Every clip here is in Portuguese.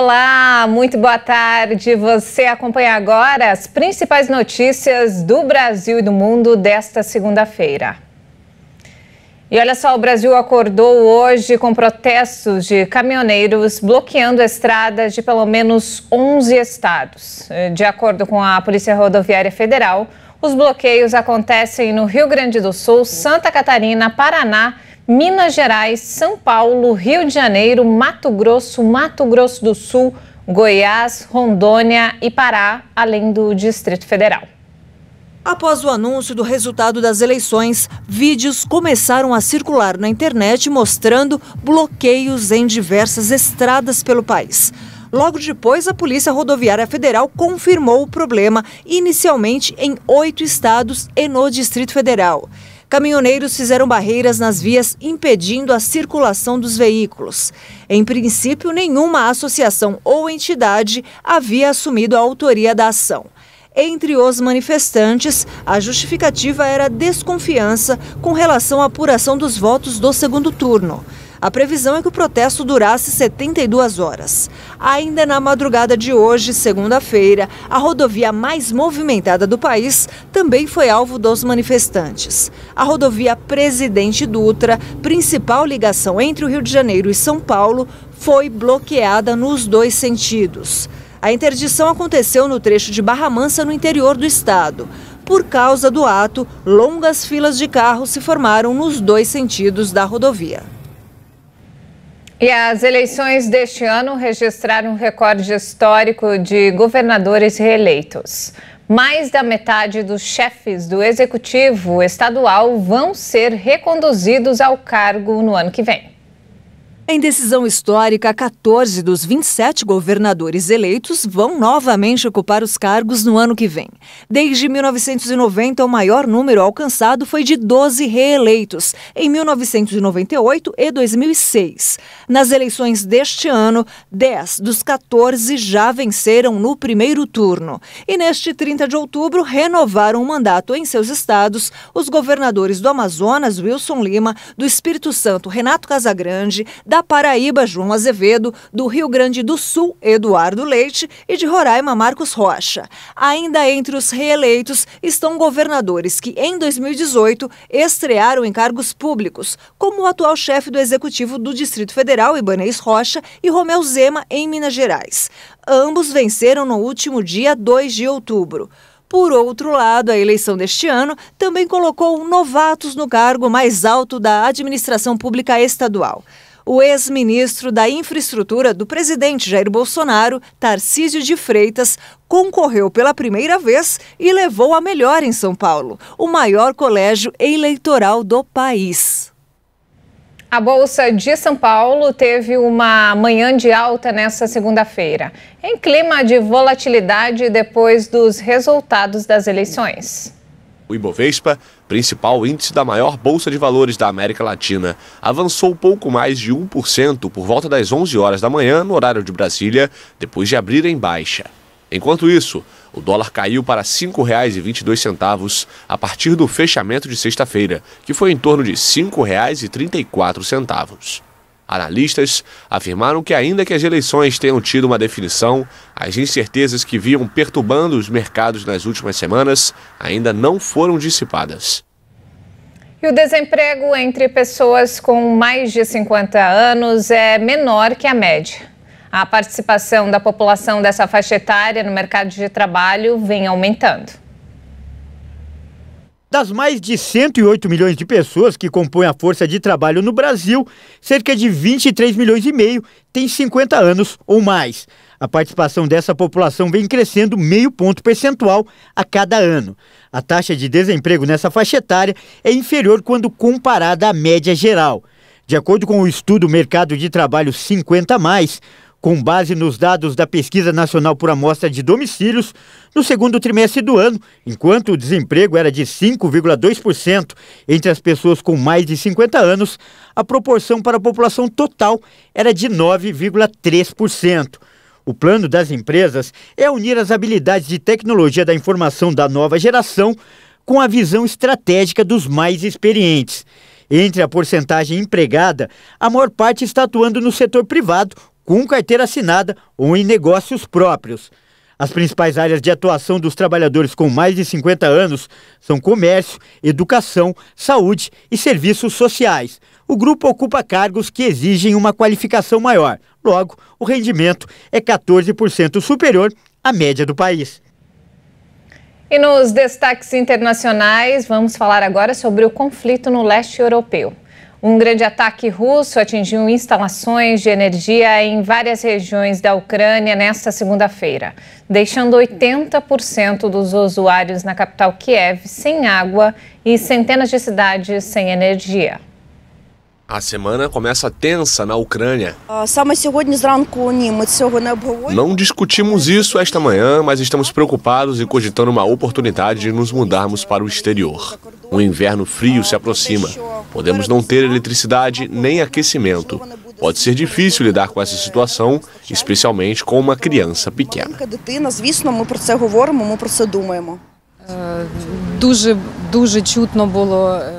Olá, muito boa tarde. Você acompanha agora as principais notícias do Brasil e do mundo desta segunda-feira. E olha só, o Brasil acordou hoje com protestos de caminhoneiros bloqueando estradas de pelo menos 11 estados. De acordo com a Polícia Rodoviária Federal, os bloqueios acontecem no Rio Grande do Sul, Santa Catarina, Paraná Minas Gerais, São Paulo, Rio de Janeiro, Mato Grosso, Mato Grosso do Sul, Goiás, Rondônia e Pará, além do Distrito Federal. Após o anúncio do resultado das eleições, vídeos começaram a circular na internet mostrando bloqueios em diversas estradas pelo país. Logo depois, a Polícia Rodoviária Federal confirmou o problema, inicialmente em oito estados e no Distrito Federal caminhoneiros fizeram barreiras nas vias impedindo a circulação dos veículos. Em princípio, nenhuma associação ou entidade havia assumido a autoria da ação. Entre os manifestantes, a justificativa era desconfiança com relação à apuração dos votos do segundo turno. A previsão é que o protesto durasse 72 horas. Ainda na madrugada de hoje, segunda-feira, a rodovia mais movimentada do país também foi alvo dos manifestantes. A rodovia Presidente Dutra, principal ligação entre o Rio de Janeiro e São Paulo, foi bloqueada nos dois sentidos. A interdição aconteceu no trecho de Barra Mansa, no interior do estado. Por causa do ato, longas filas de carros se formaram nos dois sentidos da rodovia. E as eleições deste ano registraram um recorde histórico de governadores reeleitos. Mais da metade dos chefes do executivo estadual vão ser reconduzidos ao cargo no ano que vem. Em decisão histórica, 14 dos 27 governadores eleitos vão novamente ocupar os cargos no ano que vem. Desde 1990, o maior número alcançado foi de 12 reeleitos, em 1998 e 2006. Nas eleições deste ano, 10 dos 14 já venceram no primeiro turno. E neste 30 de outubro, renovaram o mandato em seus estados os governadores do Amazonas, Wilson Lima, do Espírito Santo, Renato Casagrande, da Paraíba, João Azevedo, do Rio Grande do Sul, Eduardo Leite e de Roraima, Marcos Rocha. Ainda entre os reeleitos estão governadores que, em 2018, estrearam em cargos públicos, como o atual chefe do Executivo do Distrito Federal, Ibanez Rocha, e Romeu Zema, em Minas Gerais. Ambos venceram no último dia 2 de outubro. Por outro lado, a eleição deste ano também colocou novatos no cargo mais alto da administração pública estadual o ex-ministro da Infraestrutura do presidente Jair Bolsonaro, Tarcísio de Freitas, concorreu pela primeira vez e levou a melhor em São Paulo, o maior colégio eleitoral do país. A Bolsa de São Paulo teve uma manhã de alta nesta segunda-feira, em clima de volatilidade depois dos resultados das eleições. O Ibovespa principal índice da maior bolsa de valores da América Latina, avançou pouco mais de 1% por volta das 11 horas da manhã no horário de Brasília, depois de abrir em baixa. Enquanto isso, o dólar caiu para R$ 5,22 a partir do fechamento de sexta-feira, que foi em torno de R$ 5,34. Analistas afirmaram que, ainda que as eleições tenham tido uma definição, as incertezas que viam perturbando os mercados nas últimas semanas ainda não foram dissipadas. E o desemprego entre pessoas com mais de 50 anos é menor que a média. A participação da população dessa faixa etária no mercado de trabalho vem aumentando. Das mais de 108 milhões de pessoas que compõem a força de trabalho no Brasil, cerca de 23 milhões e meio têm 50 anos ou mais. A participação dessa população vem crescendo meio ponto percentual a cada ano. A taxa de desemprego nessa faixa etária é inferior quando comparada à média geral. De acordo com o estudo Mercado de Trabalho 50, com base nos dados da Pesquisa Nacional por Amostra de Domicílios, no segundo trimestre do ano, enquanto o desemprego era de 5,2% entre as pessoas com mais de 50 anos, a proporção para a população total era de 9,3%. O plano das empresas é unir as habilidades de tecnologia da informação da nova geração com a visão estratégica dos mais experientes. Entre a porcentagem empregada, a maior parte está atuando no setor privado com carteira assinada ou em negócios próprios. As principais áreas de atuação dos trabalhadores com mais de 50 anos são comércio, educação, saúde e serviços sociais. O grupo ocupa cargos que exigem uma qualificação maior. Logo, o rendimento é 14% superior à média do país. E nos destaques internacionais, vamos falar agora sobre o conflito no leste europeu. Um grande ataque russo atingiu instalações de energia em várias regiões da Ucrânia nesta segunda-feira, deixando 80% dos usuários na capital Kiev sem água e centenas de cidades sem energia. A semana começa tensa na Ucrânia. Não discutimos isso esta manhã, mas estamos preocupados e cogitando uma oportunidade de nos mudarmos para o exterior. Um inverno frio se aproxima. Podemos não ter eletricidade nem aquecimento. Pode ser difícil lidar com essa situação, especialmente com uma criança pequena.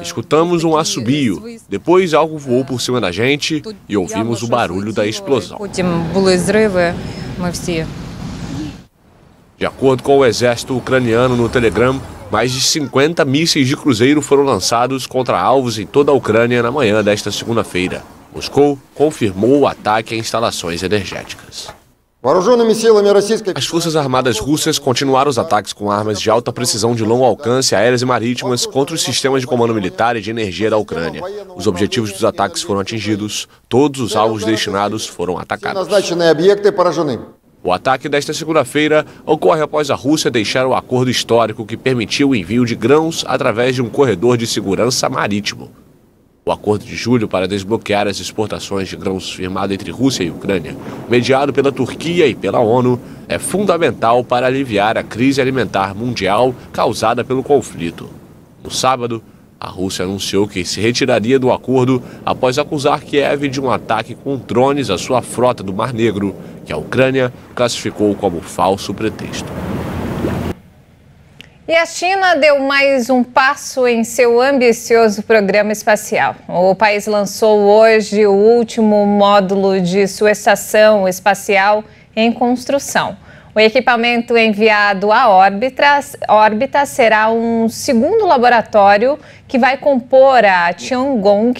Escutamos um assobio, depois algo voou por cima da gente e ouvimos o barulho da explosão. De acordo com o exército ucraniano no Telegram, mais de 50 mísseis de cruzeiro foram lançados contra alvos em toda a Ucrânia na manhã desta segunda-feira. Moscou confirmou o ataque a instalações energéticas. As Forças Armadas Russas continuaram os ataques com armas de alta precisão de longo alcance, aéreas e marítimas, contra os sistemas de comando militar e de energia da Ucrânia. Os objetivos dos ataques foram atingidos, todos os alvos destinados foram atacados. O ataque desta segunda-feira ocorre após a Rússia deixar um acordo histórico que permitiu o envio de grãos através de um corredor de segurança marítimo. O acordo de julho para desbloquear as exportações de grãos firmado entre Rússia e Ucrânia, mediado pela Turquia e pela ONU, é fundamental para aliviar a crise alimentar mundial causada pelo conflito. No sábado, a Rússia anunciou que se retiraria do acordo após acusar Kiev de um ataque com drones à sua frota do Mar Negro, que a Ucrânia classificou como falso pretexto. E a China deu mais um passo em seu ambicioso programa espacial. O país lançou hoje o último módulo de sua estação espacial em construção. O equipamento enviado à órbita, órbita será um segundo laboratório que vai compor a Tiangong,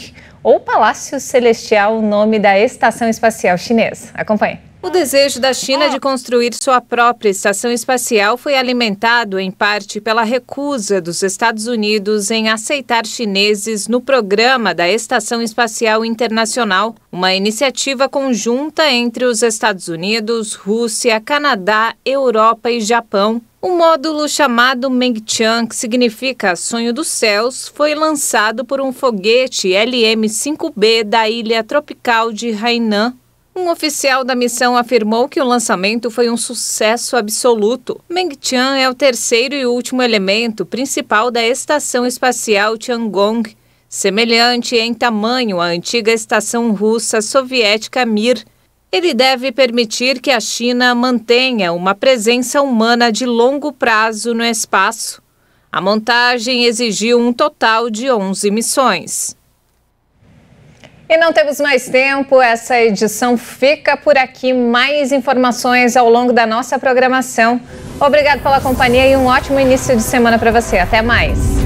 ou Palácio Celestial, o nome da Estação Espacial Chinesa. Acompanhe. O desejo da China de construir sua própria estação espacial foi alimentado, em parte, pela recusa dos Estados Unidos em aceitar chineses no programa da Estação Espacial Internacional, uma iniciativa conjunta entre os Estados Unidos, Rússia, Canadá, Europa e Japão. O módulo chamado Mengtian, que significa Sonho dos Céus, foi lançado por um foguete LM-5B da ilha tropical de Hainan, um oficial da missão afirmou que o lançamento foi um sucesso absoluto. Mengtian é o terceiro e último elemento principal da estação espacial Tiangong, semelhante em tamanho à antiga estação russa soviética Mir. Ele deve permitir que a China mantenha uma presença humana de longo prazo no espaço. A montagem exigiu um total de 11 missões. E não temos mais tempo, essa edição fica por aqui. Mais informações ao longo da nossa programação. Obrigado pela companhia e um ótimo início de semana para você. Até mais.